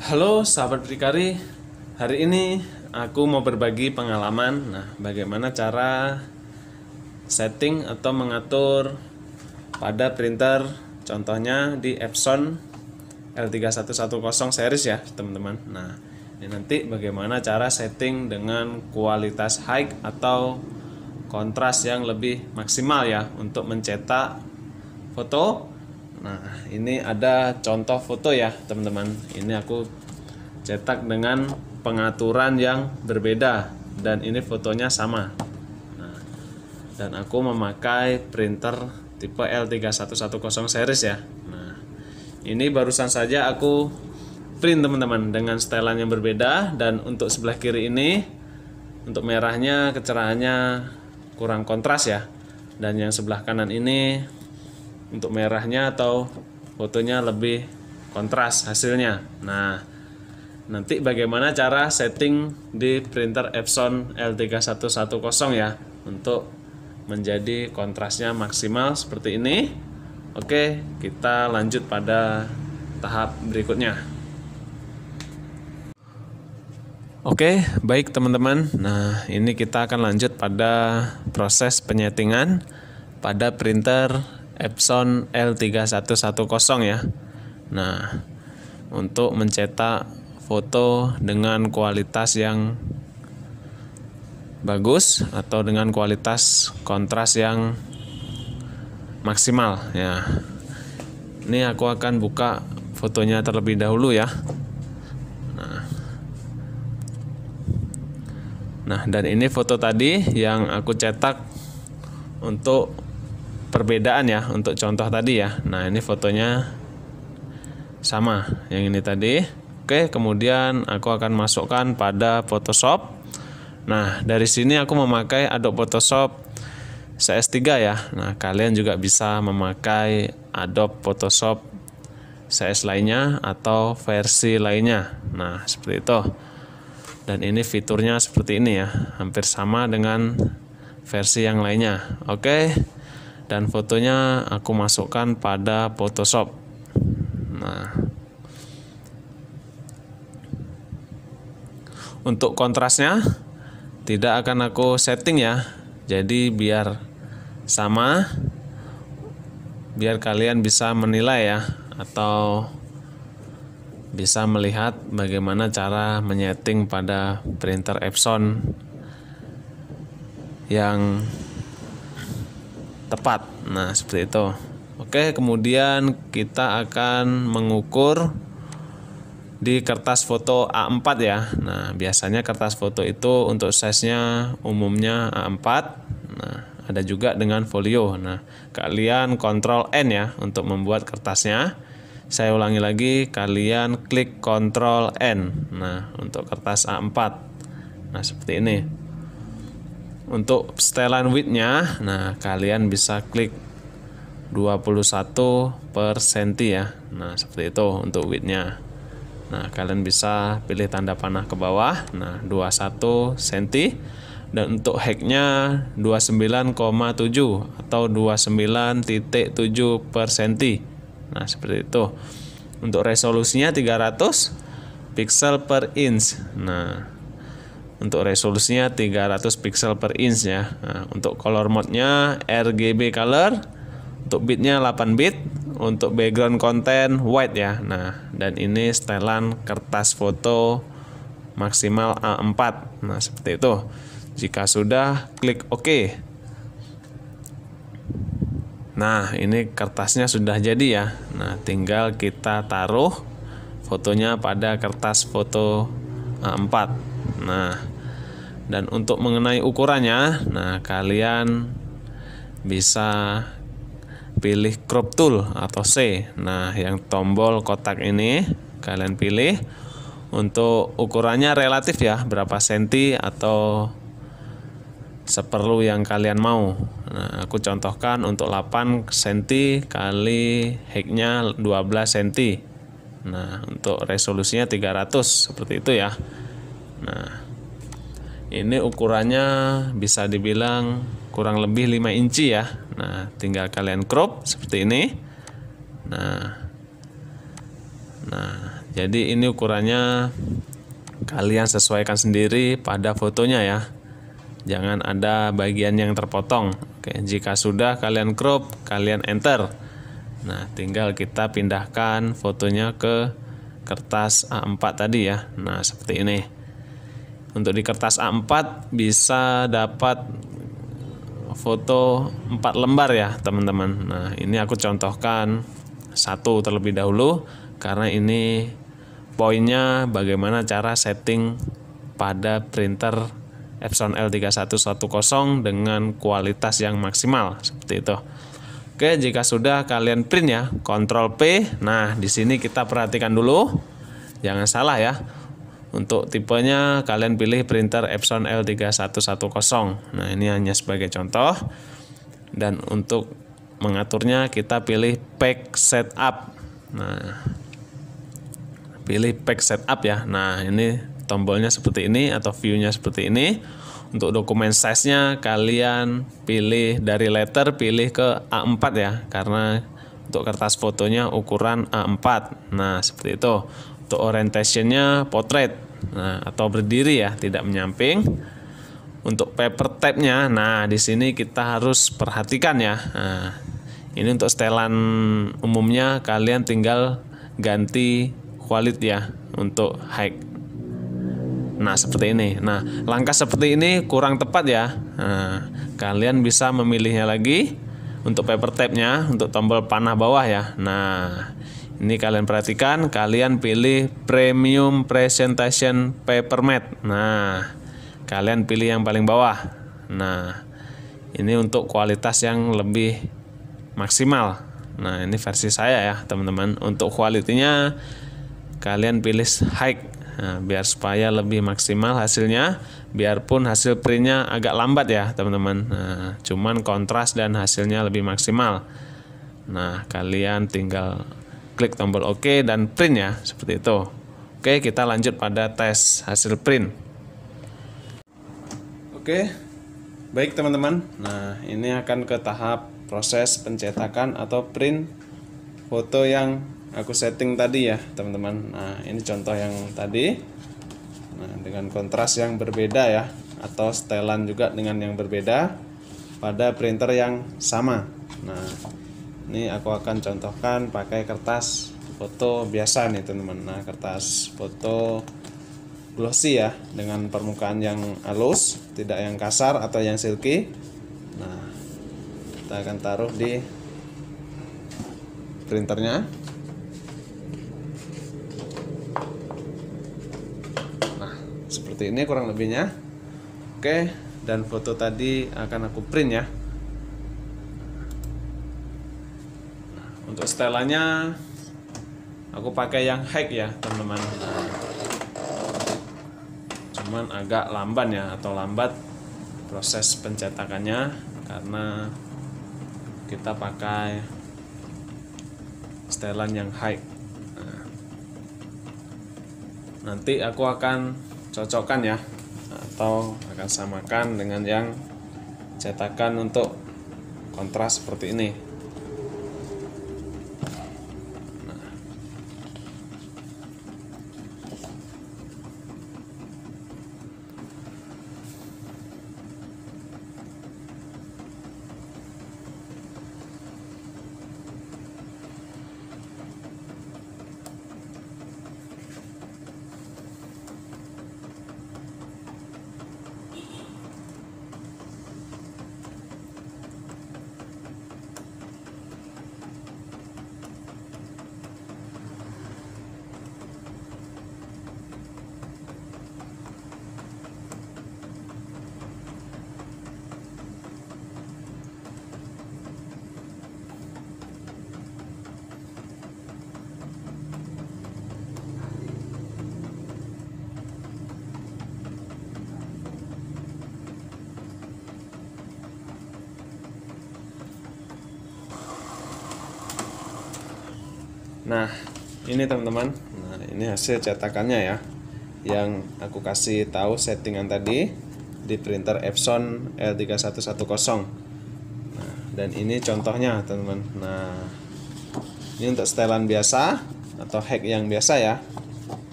Halo sahabat prikari, hari ini aku mau berbagi pengalaman. Nah, bagaimana cara setting atau mengatur pada printer contohnya di Epson L3110 series ya, teman-teman. Nah, ini nanti bagaimana cara setting dengan kualitas high atau kontras yang lebih maksimal ya untuk mencetak foto Nah, ini ada contoh foto ya, teman-teman. Ini aku cetak dengan pengaturan yang berbeda dan ini fotonya sama. Nah, dan aku memakai printer tipe L3110 series ya. Nah, ini barusan saja aku print teman-teman dengan setelan yang berbeda dan untuk sebelah kiri ini untuk merahnya kecerahannya kurang kontras ya. Dan yang sebelah kanan ini untuk merahnya atau fotonya lebih kontras hasilnya nah nanti bagaimana cara setting di printer Epson L3110 ya untuk menjadi kontrasnya maksimal seperti ini oke kita lanjut pada tahap berikutnya Oke, baik teman-teman. Nah, ini kita akan lanjut pada proses penyetingan pada printer Epson L3110 ya. Nah, untuk mencetak foto dengan kualitas yang bagus atau dengan kualitas kontras yang maksimal ya. Ini aku akan buka fotonya terlebih dahulu ya. Nah, nah dan ini foto tadi yang aku cetak untuk perbedaan ya untuk contoh tadi ya. Nah, ini fotonya sama yang ini tadi. Oke, kemudian aku akan masukkan pada Photoshop. Nah, dari sini aku memakai Adobe Photoshop CS3 ya. Nah, kalian juga bisa memakai Adobe Photoshop CS lainnya atau versi lainnya. Nah, seperti itu. Dan ini fiturnya seperti ini ya, hampir sama dengan versi yang lainnya. Oke. Okay dan fotonya aku masukkan pada Photoshop. Nah, untuk kontrasnya tidak akan aku setting ya, jadi biar sama, biar kalian bisa menilai ya, atau bisa melihat bagaimana cara menyeting pada printer Epson yang tepat. Nah, seperti itu. Oke, kemudian kita akan mengukur di kertas foto A4 ya. Nah, biasanya kertas foto itu untuk size-nya umumnya A4. Nah, ada juga dengan folio. Nah, kalian kontrol N ya untuk membuat kertasnya. Saya ulangi lagi, kalian klik kontrol N. Nah, untuk kertas A4. Nah, seperti ini untuk setelan widthnya nah kalian bisa klik 21 per senti ya nah seperti itu untuk widthnya nah kalian bisa pilih tanda panah ke bawah nah 21 senti dan untuk hacknya 29,7 atau 29.7 per senti nah seperti itu untuk resolusinya 300 pixel per inch nah untuk resolusinya 300 pixel per inch ya nah, untuk color mode-nya RGB color untuk bitnya 8 bit untuk background content white ya nah dan ini setelan kertas foto maksimal A4 nah seperti itu jika sudah klik OK nah ini kertasnya sudah jadi ya nah tinggal kita taruh fotonya pada kertas foto A4 Nah, dan untuk mengenai ukurannya, nah kalian bisa pilih crop tool atau C. Nah, yang tombol kotak ini kalian pilih untuk ukurannya relatif ya, berapa senti atau seperlu yang kalian mau. Nah, aku contohkan untuk 8 cm kali heknya 12 cm. Nah, untuk resolusinya 300 seperti itu ya. Nah, ini ukurannya bisa dibilang kurang lebih 5 inci ya. Nah, tinggal kalian crop seperti ini. Nah. Nah, jadi ini ukurannya kalian sesuaikan sendiri pada fotonya ya. Jangan ada bagian yang terpotong. Oke, jika sudah kalian crop, kalian enter. Nah, tinggal kita pindahkan fotonya ke kertas A4 tadi ya. Nah, seperti ini. Untuk di kertas A4 bisa dapat foto 4 lembar ya teman-teman. Nah ini aku contohkan satu terlebih dahulu karena ini poinnya bagaimana cara setting pada printer Epson L3110 dengan kualitas yang maksimal seperti itu. Oke, jika sudah kalian print ya, Ctrl P. Nah, di sini kita perhatikan dulu. Jangan salah ya. Untuk tipenya kalian pilih printer Epson L3110. Nah, ini hanya sebagai contoh. Dan untuk mengaturnya kita pilih pack setup. Nah, pilih pack setup ya. Nah, ini tombolnya seperti ini atau view-nya seperti ini. Untuk dokumen size-nya kalian pilih dari letter pilih ke A4 ya karena untuk kertas fotonya ukuran A4. Nah, seperti itu. Untuk orientationnya portrait nah, atau berdiri ya, tidak menyamping. Untuk paper type-nya, nah di sini kita harus perhatikan ya. Nah, ini untuk setelan umumnya kalian tinggal ganti quality ya untuk high. Nah, seperti ini. Nah, langkah seperti ini kurang tepat ya. Nah, kalian bisa memilihnya lagi untuk paper tape nya untuk tombol panah bawah ya. Nah, ini kalian perhatikan, kalian pilih premium presentation paper mat. Nah, kalian pilih yang paling bawah. Nah, ini untuk kualitas yang lebih maksimal. Nah, ini versi saya ya, teman-teman. Untuk kualitinya kalian pilih high Nah, biar supaya lebih maksimal hasilnya, biarpun hasil printnya agak lambat ya teman-teman. Nah, cuman kontras dan hasilnya lebih maksimal. Nah, kalian tinggal klik tombol OK dan print ya, seperti itu. Oke, kita lanjut pada tes hasil print. Oke, baik teman-teman. Nah, ini akan ke tahap proses pencetakan atau print foto yang aku setting tadi ya, teman-teman. Nah, ini contoh yang tadi. Nah, dengan kontras yang berbeda ya, atau setelan juga dengan yang berbeda pada printer yang sama. Nah, ini aku akan contohkan pakai kertas foto biasa nih teman-teman nah kertas foto glossy ya dengan permukaan yang halus tidak yang kasar atau yang silky nah kita akan taruh di printernya nah seperti ini kurang lebihnya oke dan foto tadi akan aku print ya untuk setelannya aku pakai yang high ya teman-teman cuman agak lamban ya atau lambat proses pencetakannya karena kita pakai setelan yang high nah, nanti aku akan cocokkan ya atau akan samakan dengan yang cetakan untuk kontras seperti ini nah ini teman-teman nah ini hasil cetakannya ya yang aku kasih tahu settingan tadi di printer Epson L3110 nah, dan ini contohnya teman-teman nah ini untuk setelan biasa atau hack yang biasa ya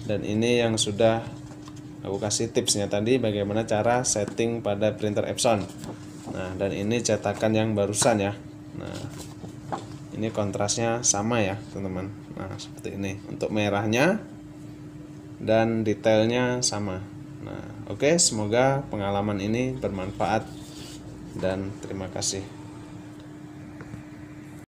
dan ini yang sudah aku kasih tipsnya tadi bagaimana cara setting pada printer Epson nah dan ini cetakan yang barusan ya nah ini kontrasnya sama ya teman-teman nah seperti ini untuk merahnya dan detailnya sama nah oke okay, semoga pengalaman ini bermanfaat dan terima kasih